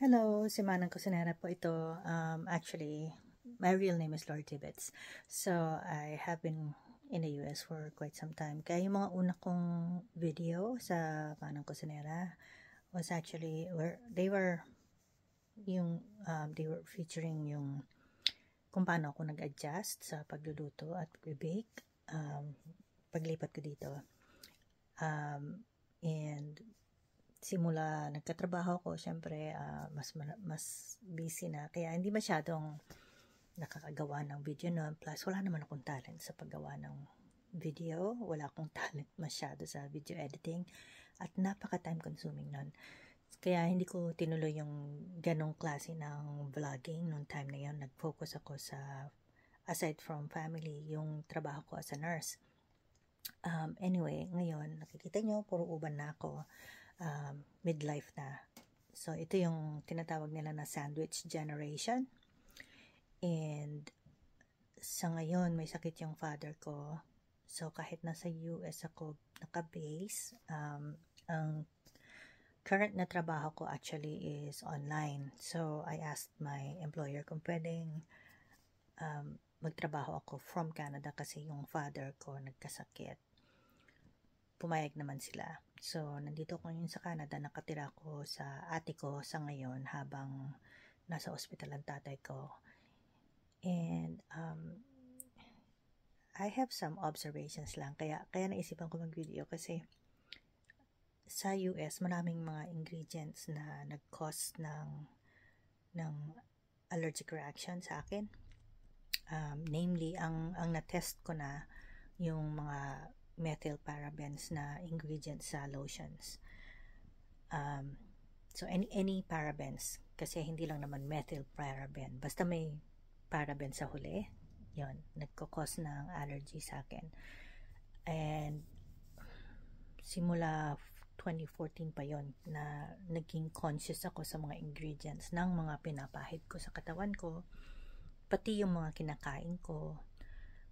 Hello, si Manang Kusinera po ito. Um, actually, my real name is Lord Tibbets. So, I have been in the US for quite some time. Kaya yung mga una kong video sa Manang Kusinera was actually, where they were, yung, um, they were featuring yung kung paano ako nag-adjust sa pagluluto at pag-bake, um, paglipat ko dito. Um, and simula nagkatrabaho ko, syempre uh, mas mas busy na kaya hindi masyadong nakakagawa ng video noon. Plus wala naman akong talent sa paggawa ng video, wala akong talent masyado sa video editing at napaka time consuming noon. Kaya hindi ko tinuloy yung ganong klase ng vlogging noong time na yun. Nag-focus ako sa, aside from family, yung trabaho ko as a nurse. Um, anyway, ngayon, nakikita nyo, puro uban na ako um, midlife na. So, ito yung tinatawag nila na sandwich generation. And, sa ngayon, may sakit yung father ko. So, kahit nasa US ako naka-base, um, ang current na trabaho ko actually is online. So, I asked my employer kung pwedeng um, magtrabaho ako from Canada kasi yung father ko nagkasakit. Pumayag naman sila. So, nandito ako ngayon sa Canada, nakatira ko sa ate ko sa ngayon habang nasa ospital ang tatay ko. And, um, I have some observations lang. Kaya, kaya naisipan ko mag-video kasi sa US, maraming mga ingredients na nag-cause ng, ng allergic reaction sa akin. Um, namely, ang, ang na-test ko na yung mga methyl parabens na ingredient sa lotions. Um, so any any parabens kasi hindi lang naman methyl paraben. Basta may paraben sa huli, 'yon, nagko-cause ng allergy sa akin. And simula 2014 pa yon na naging conscious ako sa mga ingredients ng mga pinapahid ko sa katawan ko pati yung mga kinakain ko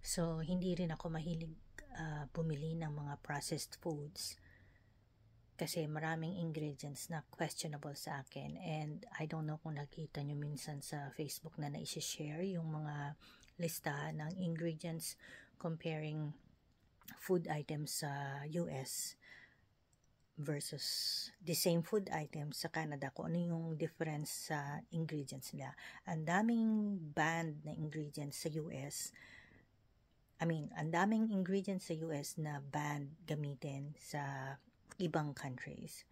so hindi rin ako mahilig uh, bumili ng mga processed foods kasi maraming ingredients na questionable sa akin and I don't know kung nakita nyo minsan sa Facebook na naisishare yung mga listahan ng ingredients comparing food items sa US versus the same food items sa Canada kung ano yung difference sa ingredients nila. Ang daming banned na ingredients sa US I mean, ang daming ingredients sa US na banned gamitin sa ibang countries.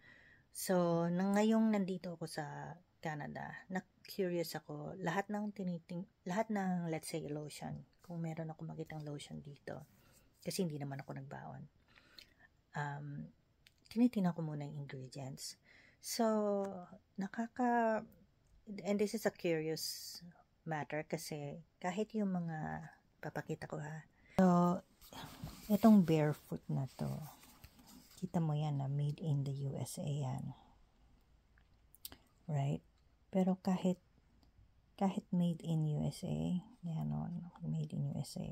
So, nang ngayong nandito ako sa Canada, na-curious ako, lahat ng tiniting, lahat ng, let's say, lotion, kung meron ako makitang lotion dito, kasi hindi naman ako nagbaon, um, tinitingnan ko muna yung ingredients. So, nakaka, and this is a curious matter kasi kahit yung mga, papakita ko ha, So, itong barefoot na to, kita mo yan na made in the USA yan. Right? Pero kahit kahit made in USA, yan o, made in USA,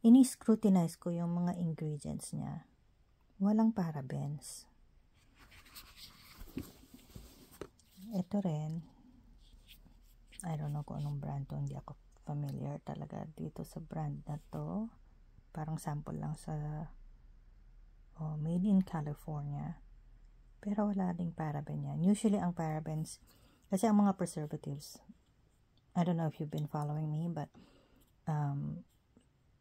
ini-scrutinize ko yung mga ingredients niya. Walang parabens. Ito rin, I don't know kung anong brand to, hindi ako familiar talaga dito sa brand na to parang sample lang sa oh, made in California pero wala ding paraben yan usually ang parabens kasi ang mga preservatives I don't know if you've been following me but um,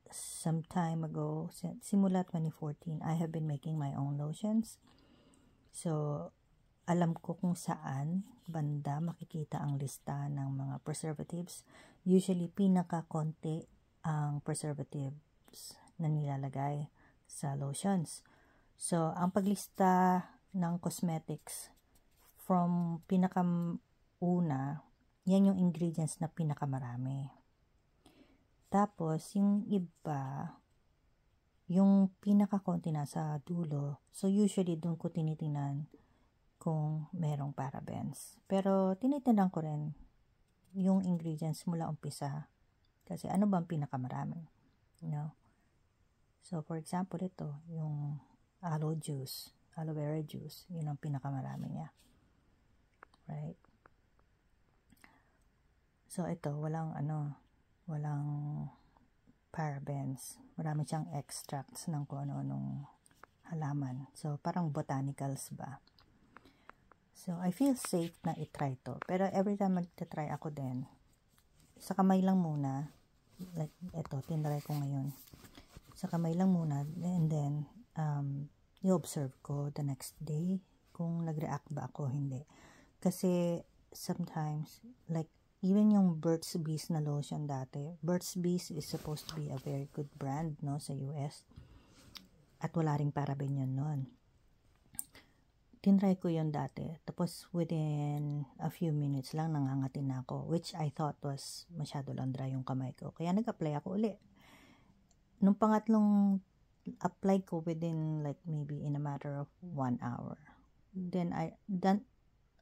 some time ago simula 2014 I have been making my own lotions so alam ko kung saan banda makikita ang lista ng mga preservatives usually pinaka-konti ang preservatives na nilalagay sa lotions. So, ang paglista ng cosmetics from pinakauna, yan yung ingredients na pinakamarami. Tapos, yung iba, yung pinakakonti na sa dulo. So, usually, dun ko tinitingnan kung merong parabens. Pero, tinitingnan ko rin yung ingredients mula umpisa. Kasi ano ba ang pinakamarami? You know? So, for example, ito, yung aloe juice, aloe vera juice, yun ang pinakamarami niya. Right? So, ito, walang ano, walang parabens. Marami siyang extracts ng kung ano-anong halaman. So, parang botanicals ba? So, I feel safe na itry to. Pero every time magta-try ako din, sa kamay lang muna, like ito, tinry ko ngayon. Sa kamay lang muna, and then, um, i-observe ko the next day kung nag-react ba ako hindi. Kasi, sometimes, like, even yung Burt's Bees na lotion dati, Burt's Bees is supposed to be a very good brand, no, sa US. At wala rin paraben yun noon tinry ko yon dati. Tapos within a few minutes lang nangangatin na ako which I thought was masyado lang dry yung kamay ko. Kaya nag-apply ako uli. Nung pangatlong apply ko within like maybe in a matter of one hour. Then I then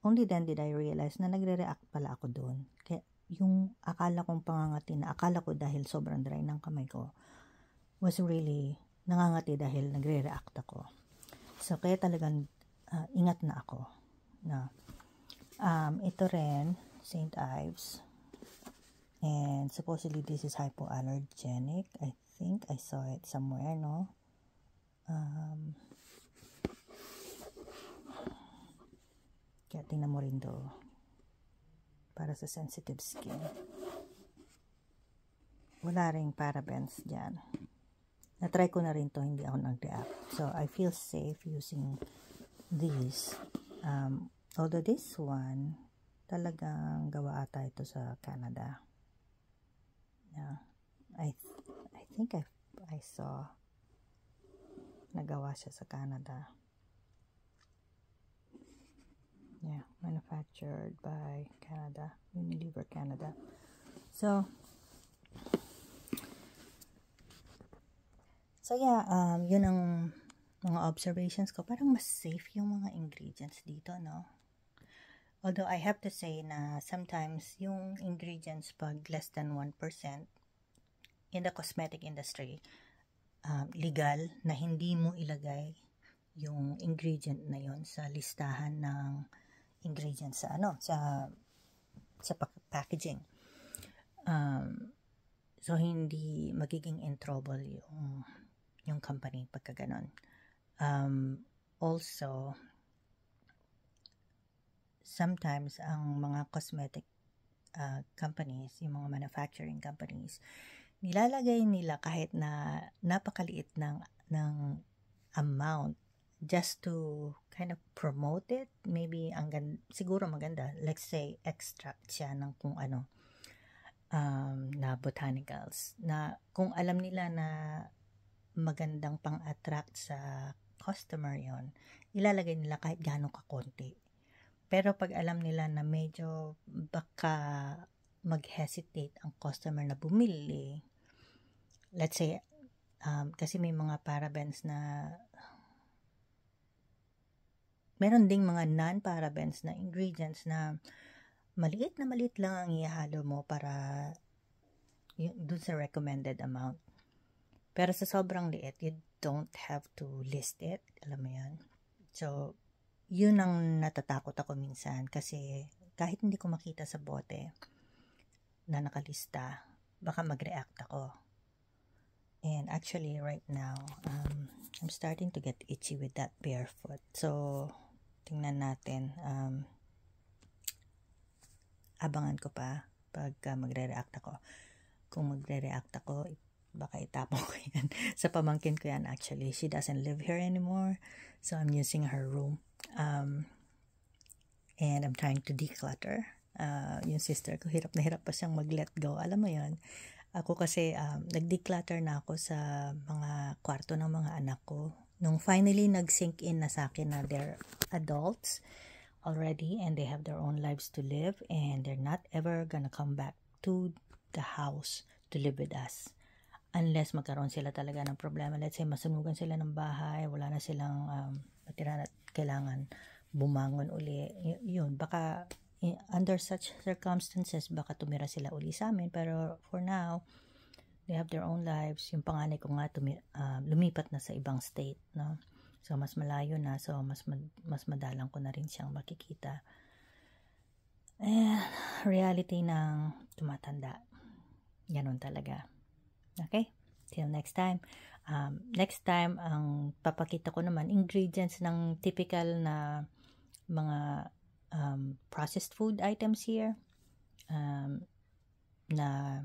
only then did I realize na nagre-react pala ako doon. Kaya yung akala kong pangangati na akala ko dahil sobrang dry ng kamay ko was really nangangati dahil nagre-react ako. So, kaya talagang uh, ingat na ako. No. Um, ito rin, St. Ives. And supposedly this is hypoallergenic. I think I saw it somewhere, no? Um, kaya tingnan mo rin to. Para sa sensitive skin. Wala rin parabens dyan. Na-try ko na rin to, hindi ako nag-react. So, I feel safe using this um, although this one, talagang gawa ata ito sa Canada. Yeah. I, th I think I, I saw nagawa siya sa Canada. Yeah, manufactured by Canada, Unilever Canada. So, so yeah, um, yun ang mga observations ko, parang mas safe yung mga ingredients dito, no? Although I have to say na sometimes yung ingredients pag less than 1% in the cosmetic industry, um, legal na hindi mo ilagay yung ingredient na yon sa listahan ng ingredients sa ano sa sa packaging. Um, so hindi magiging in trouble yung yung company pagka ganon um, also sometimes ang mga cosmetic uh, companies, yung mga manufacturing companies, nilalagay nila kahit na napakaliit ng ng amount just to kind of promote it. Maybe ang ganda, siguro maganda, let's say extract siya ng kung ano um, na botanicals na kung alam nila na magandang pang-attract sa customer yon ilalagay nila kahit gaano kakonti. Pero pag alam nila na medyo baka mag-hesitate ang customer na bumili, let's say, um, kasi may mga parabens na meron ding mga non-parabens na ingredients na maliit na maliit lang ang ihalo mo para dun sa recommended amount. Pero sa sobrang liit, you don't have to list it. Alam mo yan? So, yun ang natatakot ako minsan kasi kahit hindi ko makita sa bote na nakalista, baka mag-react ako. And actually, right now, um, I'm starting to get itchy with that barefoot. So, tingnan natin. Um, abangan ko pa pagka uh, magre-react ako. Kung magre-react ako, Baka itapon ko yan. sa pamangkin ko yan actually. She doesn't live here anymore. So I'm using her room. Um, and I'm trying to declutter. Uh, yung sister ko, hirap na hirap pa siyang mag-let go. Alam mo yon Ako kasi, um, nag-declutter na ako sa mga kwarto ng mga anak ko. Nung finally nag-sink in na sa akin na they're adults, already and they have their own lives to live and they're not ever gonna come back to the house to live with us unless magkaroon sila talaga ng problema. Let's say, masunugan sila ng bahay, wala na silang um, natira at kailangan bumangon uli. Y- yun, baka in, under such circumstances, baka tumira sila uli sa amin. Pero for now, they have their own lives. Yung panganay ko nga tumi- uh, lumipat na sa ibang state. No? So, mas malayo na. So, mas, mad- mas madalang ko na rin siyang makikita. Eh, reality ng tumatanda. Ganon talaga. Okay? Till next time. Um, next time, ang papakita ko naman, ingredients ng typical na mga um, processed food items here. Um, na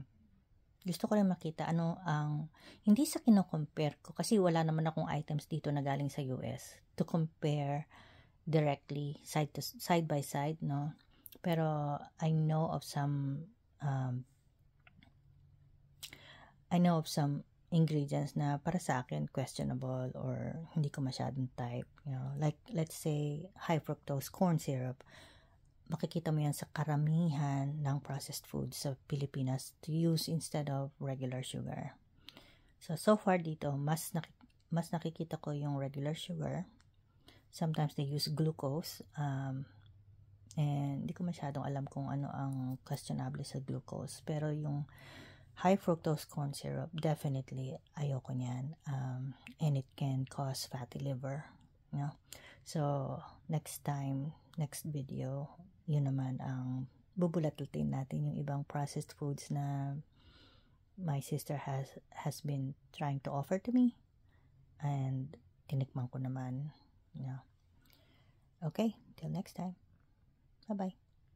gusto ko rin makita ano ang hindi sa kino-compare ko kasi wala naman akong items dito na galing sa US to compare directly side to side by side no pero I know of some um, I know of some ingredients na para sa akin questionable or hindi ko masyadong type, you know. Like let's say high fructose corn syrup. Makikita mo 'yan sa karamihan ng processed food sa Pilipinas to use instead of regular sugar. So so far dito mas nak mas nakikita ko yung regular sugar. Sometimes they use glucose um and hindi ko masyadong alam kung ano ang questionable sa glucose pero yung high fructose corn syrup, definitely ayoko niyan. Um, and it can cause fatty liver. No? So, next time, next video, yun naman ang bubulatutin natin yung ibang processed foods na my sister has has been trying to offer to me. And tinikman ko naman. Yeah. Okay, till next time. Bye-bye.